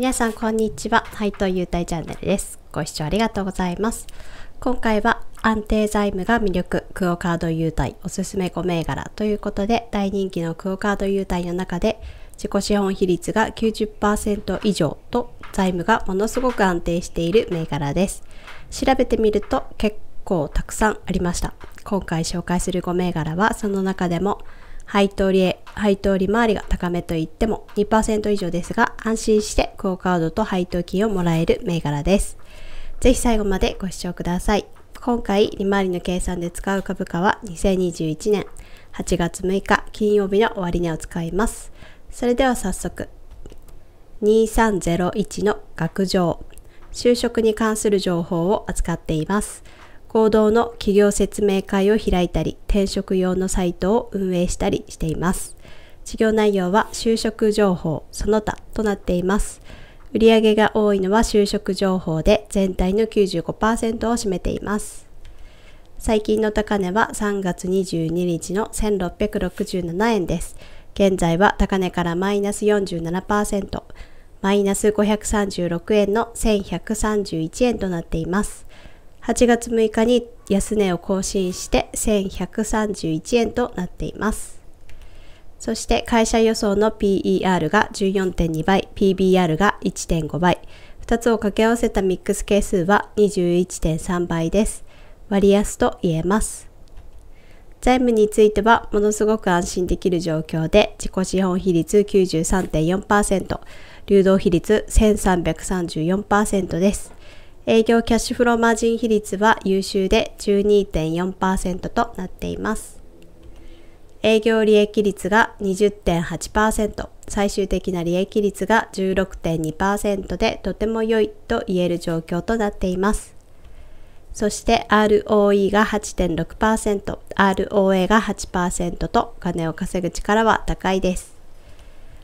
皆さんこんにちは。配当優待チャンネルです。ご視聴ありがとうございます。今回は安定財務が魅力、クオカード優待おすすめ5銘柄ということで大人気のクオカード優待の中で自己資本比率が90%以上と財務がものすごく安定している銘柄です。調べてみると結構たくさんありました。今回紹介する5銘柄はその中でも配当利配当利回りが高めといっても2%以上ですが安心してクオカードと配当金をもらえる銘柄です。ぜひ最後までご視聴ください。今回利回りの計算で使う株価は2021年8月6日金曜日の終値を使います。それでは早速2301の学上就職に関する情報を扱っています。合同の企業説明会を開いたり、転職用のサイトを運営したりしています。事業内容は就職情報その他となっています。売上が多いのは就職情報で全体の95%を占めています。最近の高値は3月22日の1667円です。現在は高値からマイナス47%、マイナス536円の1131円となっています。8月6日に安値を更新して1131円となっています。そして会社予想の PER が14.2倍、PBR が1.5倍、2つを掛け合わせたミックス係数は21.3倍です。割安と言えます。財務についてはものすごく安心できる状況で自己資本比率93.4%流動比率1334%です営業キャッシュフローマージン比率は優秀で12.4%となっています。営業利益率が20.8%、最終的な利益率が16.2%でとても良いと言える状況となっています。そして ROE が8.6%、ROA が8%と金を稼ぐ力は高いです。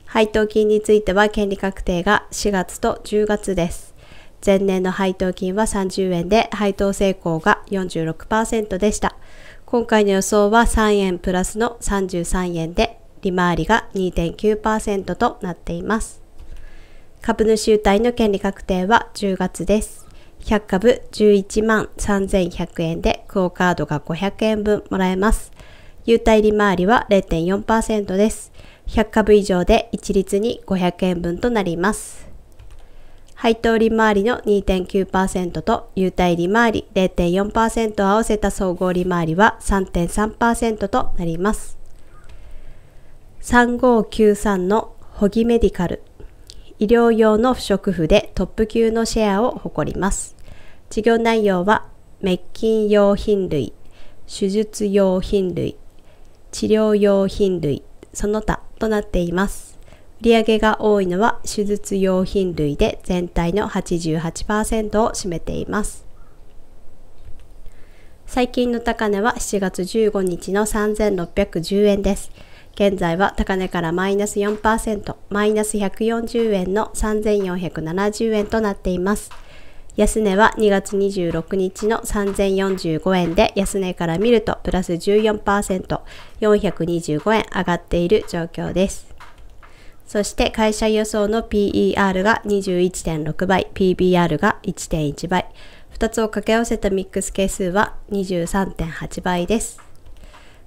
配当金については権利確定が4月と10月です。前年の配当金は30円で配当成功が46%でした。今回の予想は3円プラスの33円で利回りが2.9%となっています。株主優待の権利確定は10月です。100株11万3100円でクオカードが500円分もらえます。優待利回りは0.4%です。100株以上で一律に500円分となります。配当利回りの2.9%と優待利回り0.4%を合わせた総合利回りは3.3%となります。3593のホギメディカル。医療用の不織布でトップ級のシェアを誇ります。事業内容は、滅菌用品類、手術用品類、治療用品類、その他となっています。売上げが多いのは手術用品類で全体の88%を占めています。最近の高値は7月15日の3610円です。現在は高値からマイナス4%、マイナス140円の3470円となっています。安値は2月26日の3045円で安値から見るとプラス14%、425円上がっている状況です。そして会社予想の PER が21.6倍、PBR が1.1倍。2つを掛け合わせたミックス係数は23.8倍です。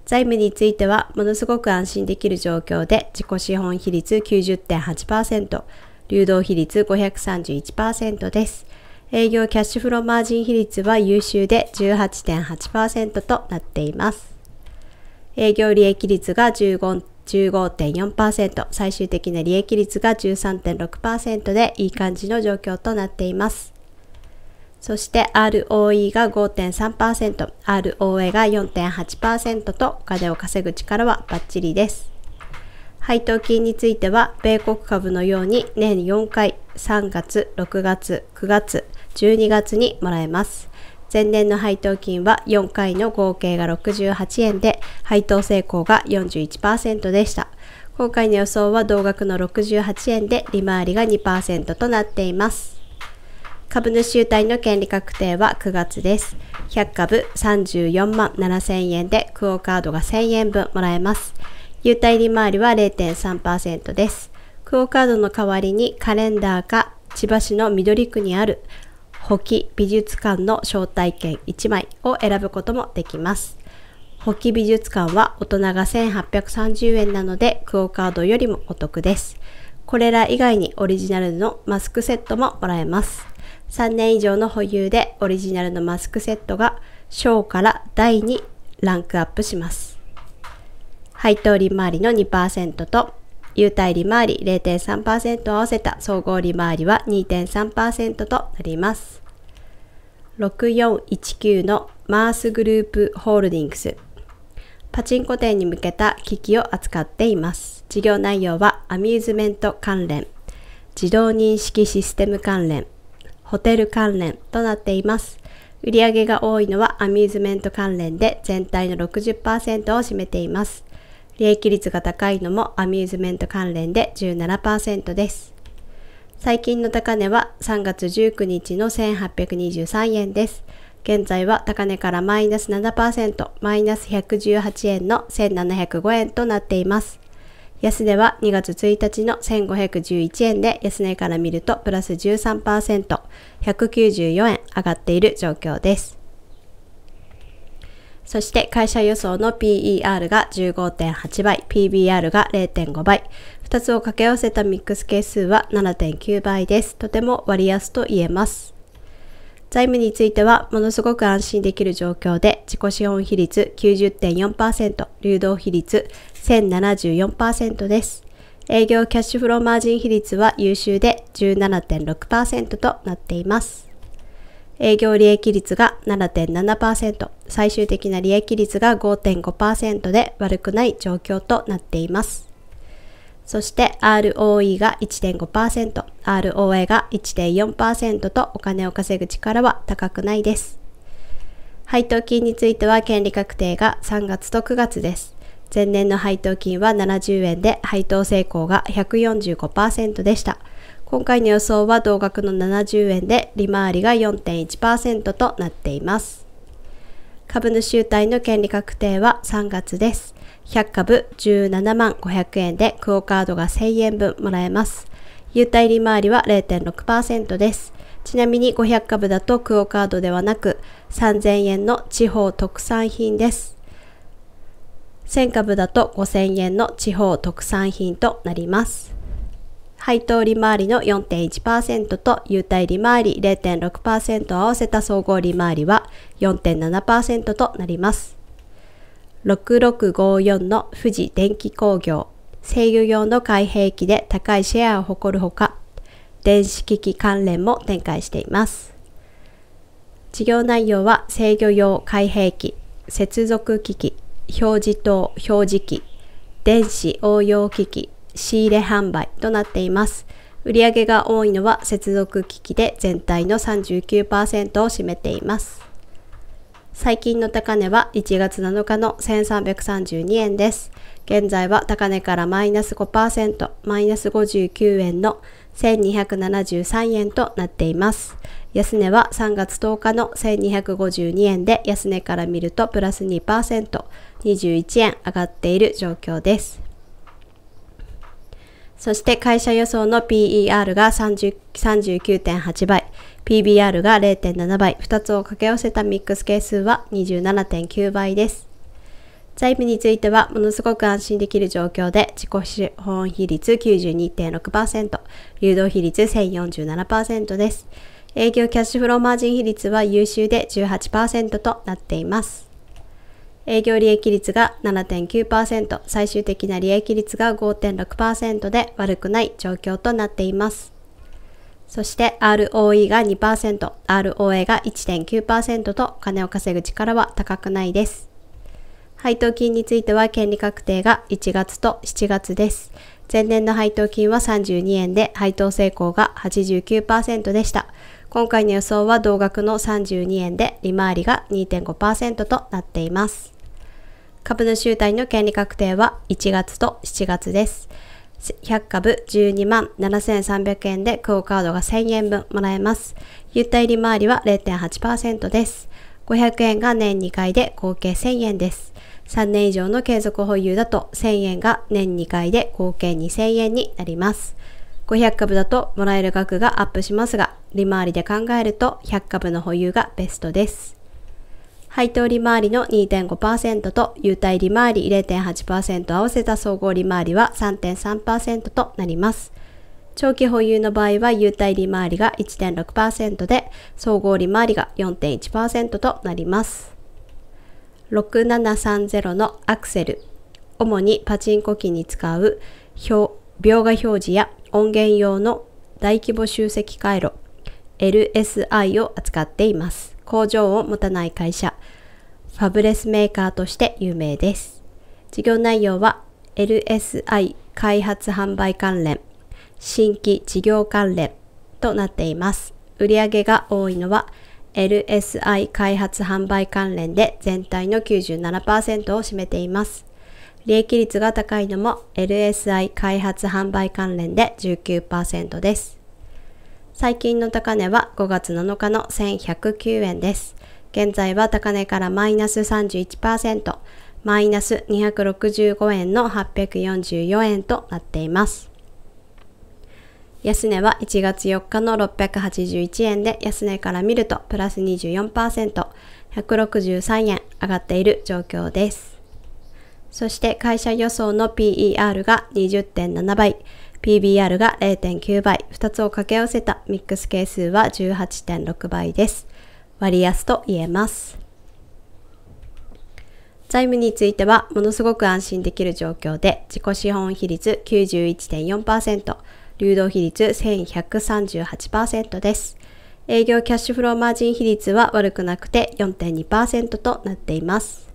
財務についてはものすごく安心できる状況で自己資本比率90.8%、流動比率531%です。営業キャッシュフローマージン比率は優秀で18.8%となっています。営業利益率が15.8%。15.4%、最終的な利益率が13.6%でいい感じの状況となっています。そして ROE が5.3%、ROA が4.8%とお金を稼ぐ力はバッチリです。配当金については、米国株のように年4回、3月、6月、9月、12月にもらえます。前年の配当金は4回の合計が68円で、配当成功が41%でした。今回の予想は同額の68円で利回りが2%となっています。株主優待の権利確定は9月です。100株34万7000円でクオカードが1000円分もらえます。優待利回りは0.3%です。クオカードの代わりにカレンダーか千葉市の緑区にある補機美術館の招待券1枚を選ぶこともできます。補機美術館は大人が1830円なのでクオカードよりもお得です。これら以外にオリジナルのマスクセットももらえます。3年以上の保有でオリジナルのマスクセットが小から大にランクアップします。配当利回りの2%と優待利回り0.3%を合わせた総合利回りは2.3%となります。6419のマースグループホールディングスパチンコ店に向けた機器を扱っています事業内容はアミューズメント関連自動認識システム関連ホテル関連となっています売上が多いのはアミューズメント関連で全体の60%を占めています利益率が高いのもアミューズメント関連で17%です最近の高値は3月19日の1823円です。現在は高値からマイナス7%、マイナス118円の1705円となっています。安値は2月1日の1511円で安値から見るとプラス13%、194円上がっている状況です。そして会社予想の PER が15.8倍、PBR が0.5倍。2つを掛け合わせたミックス係数は7.9倍です。とても割安と言えます。財務についてはものすごく安心できる状況で自己資本比率90.4%、流動比率1074%です。営業キャッシュフローマージン比率は優秀で17.6%となっています。営業利益率が7.7%、最終的な利益率が5.5%で悪くない状況となっています。そして ROE が1.5%、ROA が1.4%とお金を稼ぐ力は高くないです。配当金については権利確定が3月と9月です。前年の配当金は70円で配当成功が145%でした。今回の予想は同額の70円で、利回りが4.1%となっています。株主優待の権利確定は3月です。100株17万500円でクオカードが1000円分もらえます。優待利回りは0.6%です。ちなみに500株だとクオカードではなく3000円の地方特産品です。1000株だと5000円の地方特産品となります。配当利回りの4.1%と優待利回り0.6%を合わせた総合利回りは4.7%となります。6654の富士電機工業、制御用の開閉機で高いシェアを誇るほか、電子機器関連も展開しています。事業内容は制御用開閉機、接続機器、表示灯、表示機、電子応用機器、仕入れ販売となっています。売上が多いのは接続機器で全体の39%を占めています。最近の高値は1月7日の1332円です。現在は高値からマイナス5%、マイナス59円の1273円となっています。安値は3月10日の1252円で安値から見るとプラス2%、21円上がっている状況です。そして会社予想の PER が39.8倍、PBR が0.7倍、2つを掛け合わせたミックス係数は27.9倍です。財務についてはものすごく安心できる状況で自己資本比率92.6%、流動比率1047%です。営業キャッシュフローマージン比率は優秀で18%となっています。営業利益率が7.9%、最終的な利益率が5.6%で悪くない状況となっています。そして ROE が2%、ROA が1.9%と金を稼ぐ力は高くないです。配当金については権利確定が1月と7月です。前年の配当金は32円で配当成功が89%でした。今回の予想は同額の32円で利回りが2.5%となっています。株主優待の権利確定は1月と7月です。100株12万7300円でクオカードが1000円分もらえます。優待利回りは0.8%です。500円が年2回で合計1000円です。3年以上の継続保有だと1000円が年2回で合計2000円になります。500株だともらえる額がアップしますが、利回りで考えると100株の保有がベストです。配当利回りの2.5%と優待利回り0.8%合わせた総合利回りは3.3%となります。長期保有の場合は優待利回りが1.6%で、総合利回りが4.1%となります。6730のアクセル。主にパチンコ機に使う表描画表示や音源用の大規模集積回路 LSI を扱っています。工場を持たない会社、ファブレスメーカーとして有名です。事業内容は LSI 開発販売関連、新規事業関連となっています。売上が多いのは LSI 開発販売関連で全体の97%を占めています。利益率が高いのも LSI 開発販売関連で19%です。最近の高値は5月7日の1109円です。現在は高値からマイナス31%、マイナス265円の844円となっています。安値は1月4日の681円で安値から見るとプラス24%、163円上がっている状況です。そして会社予想の PER が20.7倍、PBR が0.9倍、2つを掛け合わせたミックス係数は18.6倍です。割安と言えます。財務についてはものすごく安心できる状況で自己資本比率91.4%、流動比率1138%です。営業キャッシュフローマージン比率は悪くなくて4.2%となっています。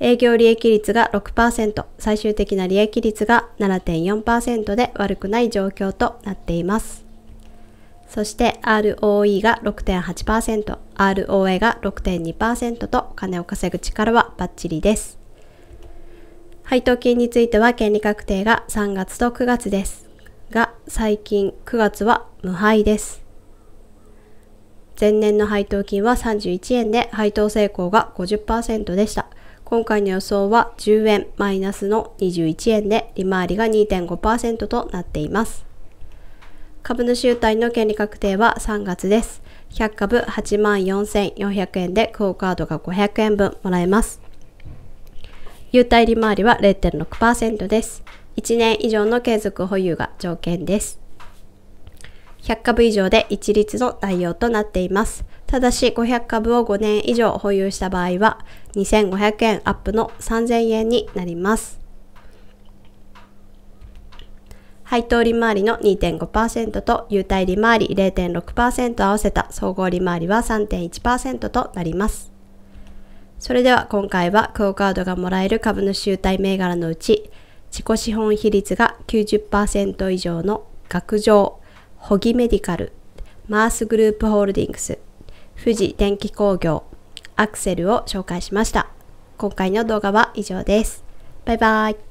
営業利益率が6%、最終的な利益率が7.4%で悪くない状況となっています。そして ROE が6.8%、ROA が6.2%と金を稼ぐ力はバッチリです。配当金については権利確定が3月と9月です。が、最近9月は無配です。前年の配当金は31円で配当成功が50%でした。今回の予想は10円マイナスの21円で利回りが2.5%となっています。株主優待の権利確定は3月です。100株8万4400円でクオカードが500円分もらえます。優待利回りは0.6%です。1年以上の継続保有が条件です。100株以上で一律の代用となっています。ただし500株を5年以上保有した場合は2500円アップの3000円になります配当利回りの2.5%と優待利回り0.6%合わせた総合利回りは3.1%となりますそれでは今回はクオカードがもらえる株主優待銘柄のうち自己資本比率が90%以上の学上ホギメディカルマースグループホールディングス富士電気工業アクセルを紹介しました。今回の動画は以上です。バイバイ。